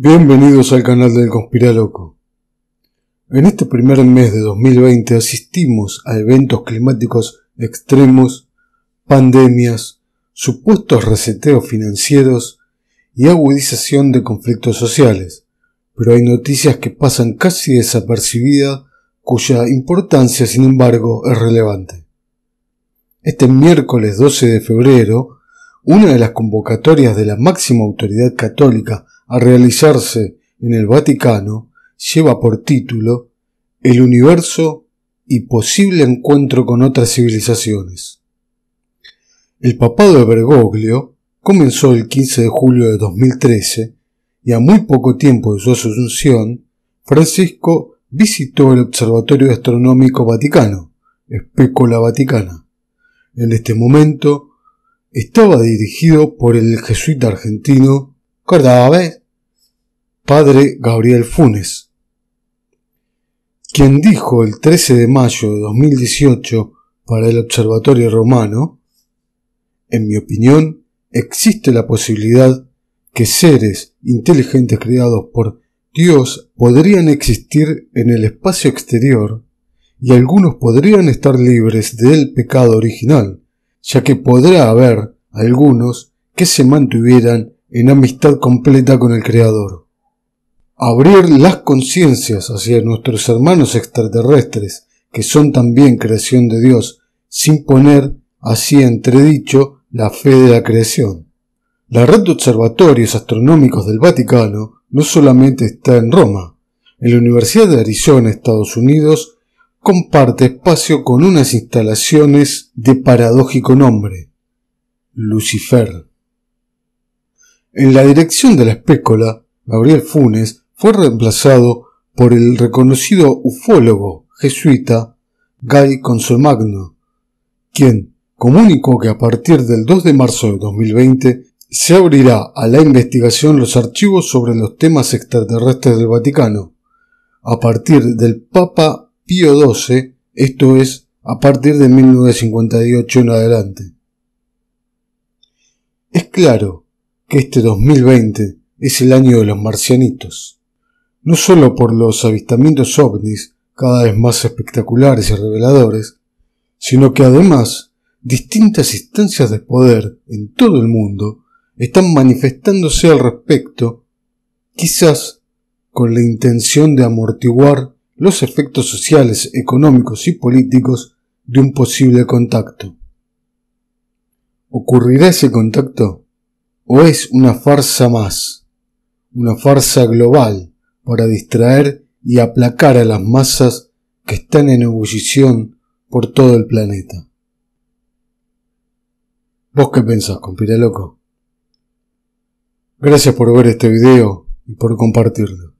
Bienvenidos al canal del Conspiraloco. En este primer mes de 2020 asistimos a eventos climáticos extremos, pandemias, supuestos reseteos financieros y agudización de conflictos sociales, pero hay noticias que pasan casi desapercibidas cuya importancia sin embargo es relevante. Este miércoles 12 de febrero, una de las convocatorias de la máxima autoridad católica a realizarse en el Vaticano lleva por título El universo y posible encuentro con otras civilizaciones. El papado de Bergoglio comenzó el 15 de julio de 2013 y a muy poco tiempo de su asunción, Francisco visitó el Observatorio Astronómico Vaticano, Specola Vaticana. En este momento estaba dirigido por el jesuita argentino B, padre Gabriel Funes, quien dijo el 13 de mayo de 2018 para el Observatorio Romano, en mi opinión, existe la posibilidad que seres inteligentes creados por Dios podrían existir en el espacio exterior y algunos podrían estar libres del pecado original, ya que podrá haber algunos que se mantuvieran en amistad completa con el Creador. Abrir las conciencias hacia nuestros hermanos extraterrestres, que son también creación de Dios, sin poner así entredicho la fe de la creación. La red de observatorios astronómicos del Vaticano no solamente está en Roma, en la Universidad de Arizona, Estados Unidos, comparte espacio con unas instalaciones de paradójico nombre, Lucifer. En la dirección de la espécola, Gabriel Funes fue reemplazado por el reconocido ufólogo jesuita Guy Consolmagno, quien comunicó que a partir del 2 de marzo de 2020 se abrirá a la investigación los archivos sobre los temas extraterrestres del Vaticano, a partir del Papa Pío XII, esto es, a partir de 1958 en adelante. Es claro que este 2020 es el año de los marcianitos, no solo por los avistamientos ovnis cada vez más espectaculares y reveladores, sino que además distintas instancias de poder en todo el mundo están manifestándose al respecto, quizás con la intención de amortiguar los efectos sociales, económicos y políticos de un posible contacto. ¿Ocurrirá ese contacto? ¿O es una farsa más? Una farsa global para distraer y aplacar a las masas que están en ebullición por todo el planeta. ¿Vos qué pensás, compira loco? Gracias por ver este video y por compartirlo.